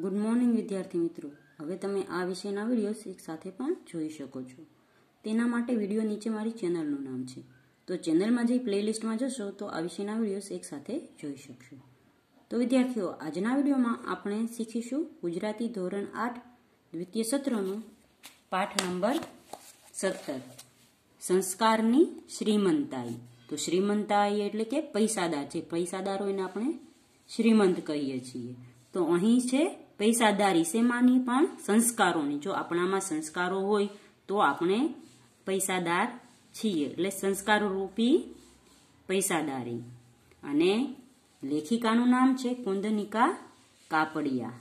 good morning વિદ્યાર્થી મિત્રો હવે તમે આ વિષયના વિડીયોઝ એક સાથે પણ જોઈ શકો છો તેના માટે વિડીયો નીચે મારી ચેનલનું નામ છે તો ચેનલમાં જઈ પ્લેલિસ્ટમાં જશો તો આ વિષયના વિડીયોઝ એક સાથે જોઈ શકશો તો વિદ્યાર્થીઓ આજના વિડીયોમાં આપણે શીખીશું ગુજરાતી ધોરણ આઠ દ્વિતીય સત્રનો પાઠ નંબર સત્તર સંસ્કારની શ્રીમંતાઈ તો શ્રીમંતાઈ એટલે કે પૈસાદાર છે પૈસાદારોને આપણે શ્રીમંત કહીએ છીએ તો અહીં છે પૈસાદારી શેમાંની પણ સંસ્કારોની જો આપણામાં સંસ્કારો હોય તો આપણે પૈસાદાર છીએ એટલે સંસ્કારો રૂપી પૈસાદારી અને લેખિકાનું નામ છે કુંદનિકા કાપડિયા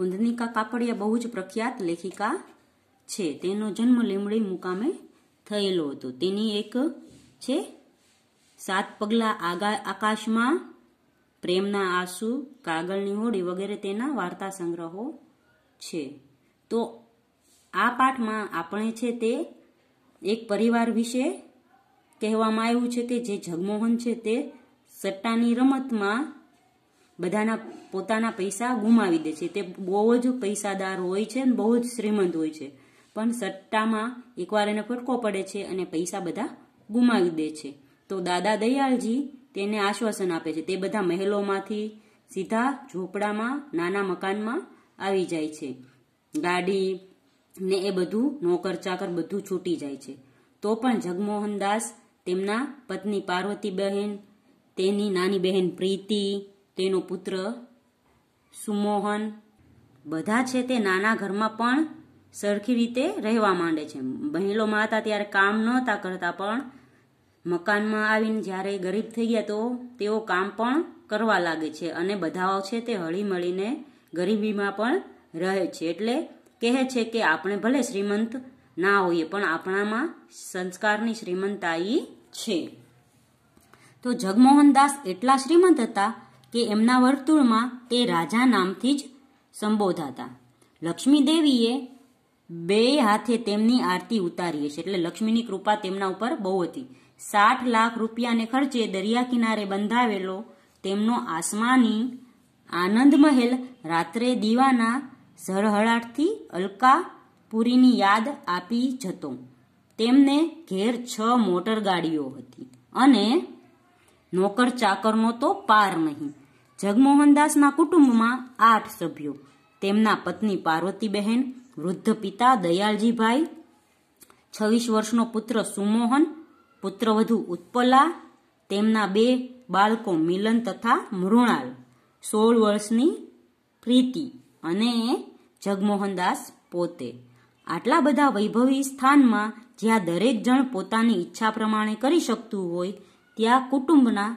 કુંદનિકા કાપડિયા બહુ જ પ્રખ્યાત લેખિકા છે તેનો જન્મ લીમડી મુકામે થયેલો હતો તેની એક છે સાત પગલા આકાશમાં પ્રેમના આંસુ કાગળની હોડી વગેરે તેના વાર્તા સંગ્રહો છે તો આ પાઠમાં આપણે છે તે એક પરિવાર વિશે કહેવામાં આવ્યું છે કે જે જગમોહન છે તે સટ્ટાની રમતમાં બધાના પોતાના પૈસા ગુમાવી દે છે તે બહુ જ પૈસાદાર હોય છે અને બહુ જ શ્રીમંત હોય છે પણ સટ્ટામાં એકવાર એને ફટકો પડે છે અને પૈસા બધા ગુમાવી દે છે તો દાદા દયાળજી તેને આશ્વાસન આપે છે તે બધા મહેલોમાંથી સીધા ઝોપડામાં નાના મકાનમાં આવી જાય છે ગાડી ને એ બધું નોકર ચાકર બધું છૂટી જાય છે તો પણ જગમોહનદાસ તેમના પત્ની પાર્વતી બહેન તેની નાની બહેન પ્રીતિ તેનો પુત્ર સુમોહન બધા છે તે નાના ઘરમાં પણ સરખી રીતે રહેવા માંડે છે મહેલોમાં હતા ત્યારે કામ નહોતા કરતા પણ મકાનમાં આવીને જ્યારે ગરીબ થઈ ગયા તો તેઓ કામ પણ કરવા લાગે છે અને બધાઓ છે તે હળીમળીને ગરીબીમાં પણ રહે છે એટલે કહે છે કે આપણે ભલે શ્રીમંત ના હોઈએ પણ આપણામાં સંસ્કારની શ્રીમંતાઈ છે તો જગમોહનદાસ એટલા શ્રીમંત હતા કે એમના વર્તુળમાં તે રાજા નામથી જ સંબોધાતા લક્ષ્મીદેવીએ બે હાથે તેમની આરતી ઉતારીએ છીએ એટલે લક્ષ્મીની કૃપા તેમના ઉપર બહુ હતી સાઠ લાખ રૂપિયાને ખર્ચે દરિયા કિનારે બંધાવેલો તેમનો આસમાની આનંદ મહેલ રાત્રે દીવાના ઝળહળાટથી અલકાપુરીની યાદ આપી જતો તેમને ઘેર છ મોટર ગાડીઓ હતી અને નોકર ચાકરનો તો પાર નહીં જગમોહનદાસના કુટુંબમાં આઠ સભ્યો તેમના પત્ની પાર્વતીબહેન વૃદ્ધ પિતા દયાળજીભાઈ છવ્વીસ વર્ષનો પુત્ર સુમોહન પુત્રવધુ ઉત્પલા તેમના બે બાળકો મિલન તથા મૃણાલ સોળ વર્ષની પ્રીતિ અને જગમોહનદાસ પોતે આટલા બધા વૈભવી સ્થાનમાં જ્યાં દરેક જણ પોતાની ઈચ્છા પ્રમાણે કરી શકતું હોય ત્યાં કુટુંબના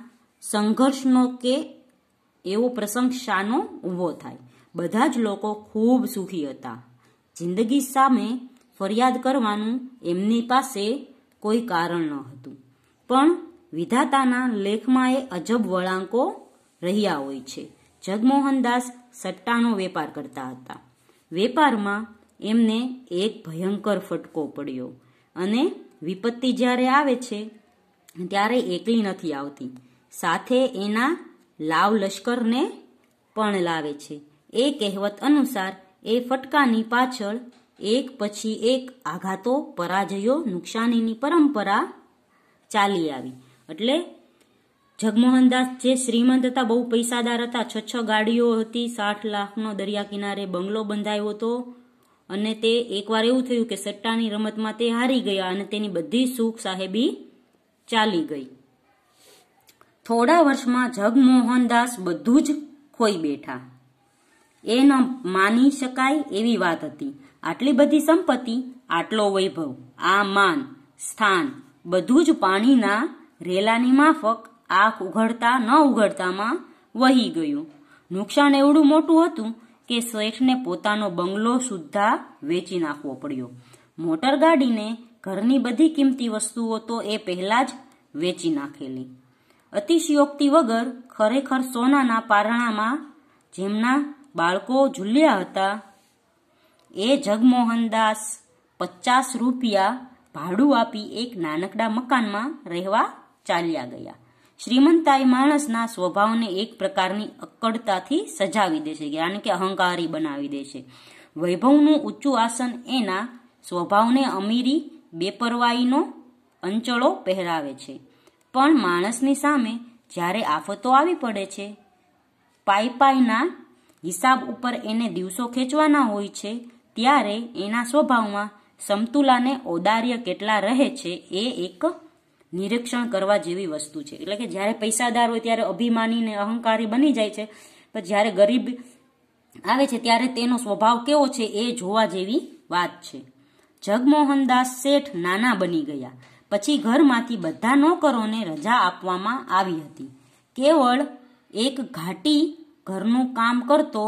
સંઘર્ષનો કે એવો પ્રસંગ શાનો ઊભો થાય બધા જ લોકો ખૂબ સુખી હતા જિંદગી સામે ફરિયાદ કરવાનું એમની પાસે કોઈ કારણ ન હતું પણ વિધાતાના લેખમાં એ અજબ વળાંકો રહ્યા હોય છે જગમોહનદાસ સટ્ટાનો વેપાર કરતા હતા વેપારમાં એમને એક ભયંકર ફટકો પડ્યો અને વિપત્તિ જ્યારે આવે છે ત્યારે એકલી નથી આવતી સાથે એના લાવ લશ્કરને પણ લાવે છે એ કહેવત અનુસાર એ ફટકાની પાછળ એક પછી એક આઘાતો પરાજયો નુકસાનીની પરંપરા ચાલી આવી એટલે જગમોહનદાસ જે શ્રીમંત હતા બહુ પૈસાદાર હતા છ છ ગાડીઓ હતી સાઠ લાખનો દરિયા કિનારે બંગલો બંધાયો હતો અને તે એકવાર એવું થયું કે સટ્ટાની રમતમાં તે હારી ગયા અને તેની બધી સુખ સાહેબી ચાલી ગઈ થોડા વર્ષમાં જગમોહનદાસ બધું જ ખોઈ બેઠા એ ન માની શકાય એવી વાત હતી આટલી બધી સંપત્તિ આટલો વૈભવ આ માન સ્થાન બધું જ પાણીના રેલાની માફક આંખ ઉઘડતા ન ઉઘડતામાં વહી ગયું નુકસાન એવડું મોટું હતું કે શેઠને પોતાનો બંગલો સુદ્ધા વેચી નાખવો પડ્યો મોટર ગાડીને ઘરની બધી કિંમતી વસ્તુઓ તો એ પહેલાં જ વેચી નાખેલી અતિશયોક્તિ વગર ખરેખર સોનાના પારણામાં જેમના બાળકો ઝૂલ્યા હતા એ જગમોહનદાસ પચાસ રૂપિયા ભાડું આપી એક નાનકડા મકાનમાં રહેવા ચાલ્યા ગયા શ્રીમંતાઈ માણસના સ્વભાવને એક પ્રકારની અક્કડતાથી સજાવી દે છે યાની કે અહંકારી બનાવી દે છે વૈભવનું ઊંચું આસન એના સ્વભાવને અમીરી બેપરવાઈનો અંચળો પહેરાવે છે પણ માણસની સામે જ્યારે આફતો આવી પડે છે પાઈ પાઈપાઈના હિસાબ ઉપર એને દિવસો ખેંચવાના હોય છે ત્યારે એના સ્વભાવમાં સમતુલાને ઔદાર્ય કેટલા રહે છે એ એક નિરીક્ષણ કરવા જેવી વસ્તુ છે એટલે કે જ્યારે પૈસાદાર હોય ત્યારે અભિમાનીને અહંકારી બની જાય છે પણ જ્યારે ગરીબ આવે છે ત્યારે તેનો સ્વભાવ કેવો છે એ જોવા જેવી વાત છે જગમોહનદાસ શેઠ નાના બની ગયા પછી ઘરમાંથી બધા નોકરોને રજા આપવામાં આવી હતી કેવળ એક ઘાટી ઘરનું કામ કરતો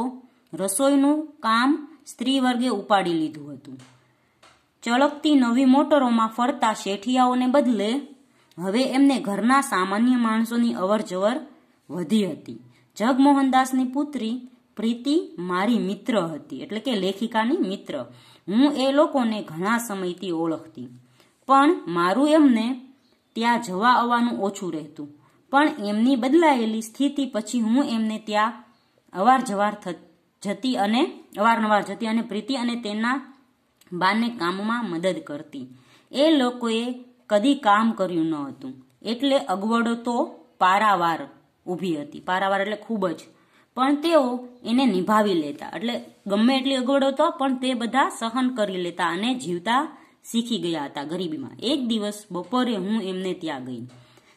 રસોઈનું કામ સ્ત્રી વર્ગે ઉપાડી લીધું હતું ચળકતી નવી મોટરોમાં ફરતા શેઠિયાઓને બદલે હવે એમને ઘરના સામાન્ય માણસોની અવરજવર વધી હતી જગમોહનદાસની પુત્રી પ્રીતિ મારી મિત્ર હતી એટલે કે લેખિકાની મિત્ર હું એ લોકોને ઘણા સમયથી ઓળખતી પણ મારું એમને ત્યાં જવા આવવાનું ઓછું રહેતું પણ એમની બદલાયેલી સ્થિતિ પછી હું એમને ત્યાં અવારજવાર જતી અને અવારનવાર જતી અને પ્રીતિ અને તેના બાને કામમાં મદદ કરતી એ લોકોએ કદી કામ કર્યું ન હતું એટલે અગવડો તો પારાવાર ઊભી હતી પારાવાર એટલે ખૂબ જ પણ તેઓ એને નિભાવી લેતા એટલે ગમે એટલી અગવડો તો પણ તે બધા સહન કરી લેતા અને જીવતા શીખી ગયા હતા ગરીબીમાં એક દિવસ બપોરે હું એમને ત્યાં ગઈ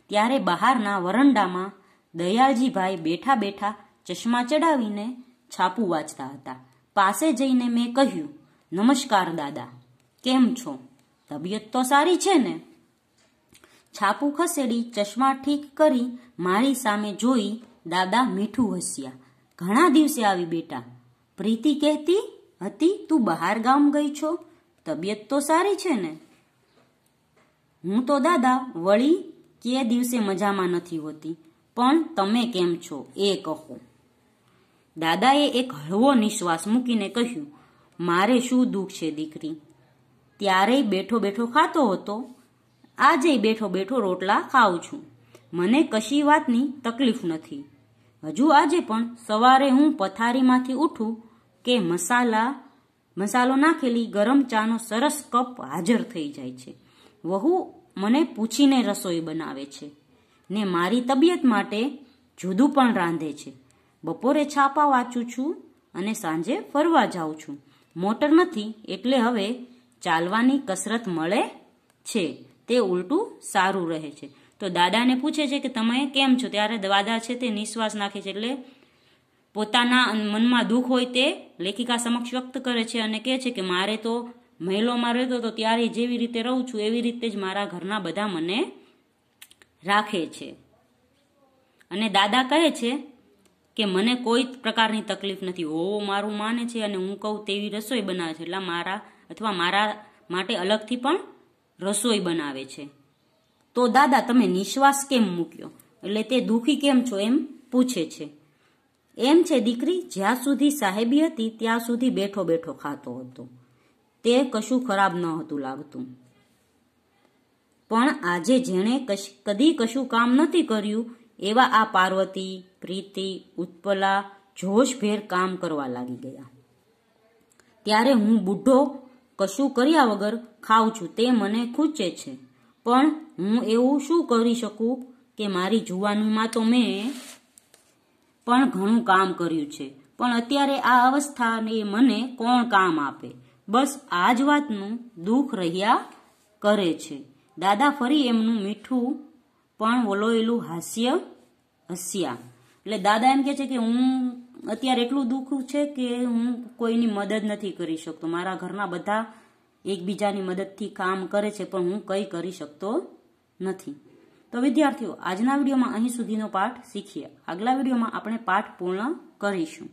ત્યારે બહારના વરંડામાં દયાજીભાઈ બેઠા બેઠા ચશ્મા ચડાવીને છાપું વાંચતા હતા પાસે જઈને મેં કહ્યું નમસ્કાર દાદા કેમ છો તબિયત તો સારી છે ને છાપુ ખસેડી ચશ્મા ઠીક કરી મારી સામે જોઈ દાદા મીઠું હસ્યા ઘણા દિવસે આવી બેટા પ્રીતિ કહેતી હતી તું બહાર ગામ ગઈ છો તબિયત તો સારી છે ને હું તો દાદા વળી કે દિવસે મજામાં નથી હોતી પણ તમે કેમ છો એ કહો દાદાએ એક હળવો નિશ્વાસ મૂકીને કહ્યું મારે શું દુઃખ છે દીકરી ત્યારેય બેઠો બેઠો ખાતો હતો આજે બેઠો બેઠો રોટલા ખાઉં છું મને કશી વાતની તકલીફ નથી હજુ આજે પણ સવારે હું પથારીમાંથી ઉઠું કે મસાલા મસાલો નાખેલી ગરમ ચાનો સરસ કપ હાજર થઈ જાય છે વહુ મને પૂછીને રસોઈ બનાવે છે ને મારી તબિયત માટે જુદું પણ રાંધે છે બપોરે છાપા વાંચું છું અને સાંજે ફરવા જાઉં છું મોટર નથી એટલે હવે ચાલવાની કસરત મળે છે તે ઉલટું સારું રહે છે તો દાદાને પૂછે છે કે તમે કેમ છો ત્યારે દાદા છે તે નિશ્વાસ નાખે છે એટલે પોતાના મનમાં દુઃખ હોય તે લેખિકા સમક્ષ વ્યક્ત કરે છે અને કહે છે કે મારે તો મહિલોમાં રહેતો હતો ત્યારે જેવી રીતે રહું છું એવી રીતે જ મારા ઘરના બધા મને રાખે છે અને દાદા કહે છે કે મને કોઈ પ્રકારની તકલીફ નથી હોવો મારું માને છે અને હું કહું તેવી રસોઈ બનાવે છે એટલે મારા અથવા મારા માટે અલગથી પણ રસોઈ બનાવે છે તો દાદા તમે નિશ્વાસ કેમ મૂક્યો એટલે તે દુઃખી કેમ છો એમ પૂછે છે એમ છે દીકરી જ્યાં સુધી સાહેબી હતી ત્યાં સુધી બેઠો બેઠો ખાતો હતો તે કશું ખરાબ ન હતું લાગતું પણ આજે જેણે કદી કશું કામ નથી કર્યું એવા આ પાર્વતી પ્રીતિ ઉત્પલા જોશભેર કામ કરવા લાગી ગયા ત્યારે હું બુઢો કશું કર્યા વગર ખાઉં છું તે મને ખૂચે છે પણ હું એવું શું કરી શકું કે મારી જુવાનીમાં તો મેં પણ ઘણું કામ કર્યું છે પણ અત્યારે આ અવસ્થાને મને કોણ કામ આપે બસ આ જ વાતનું દુઃખ રહ્યા કરે છે દાદા ફરી એમનું મીઠું પણ વલોયેલું હાસ્ય હસ્યા એટલે દાદા એમ કે છે કે હું અત્યારે એટલું દુઃખ છે કે હું કોઈની મદદ નથી કરી શકતો મારા ઘરના બધા એકબીજાની મદદથી કામ કરે છે પણ હું કંઈ કરી શકતો નથી તો વિદ્યાર્થીઓ આજના વિડીયોમાં અહીં સુધીનો પાઠ શીખ્યા આગલા વિડીયોમાં આપણે પાઠ પૂર્ણ કરીશું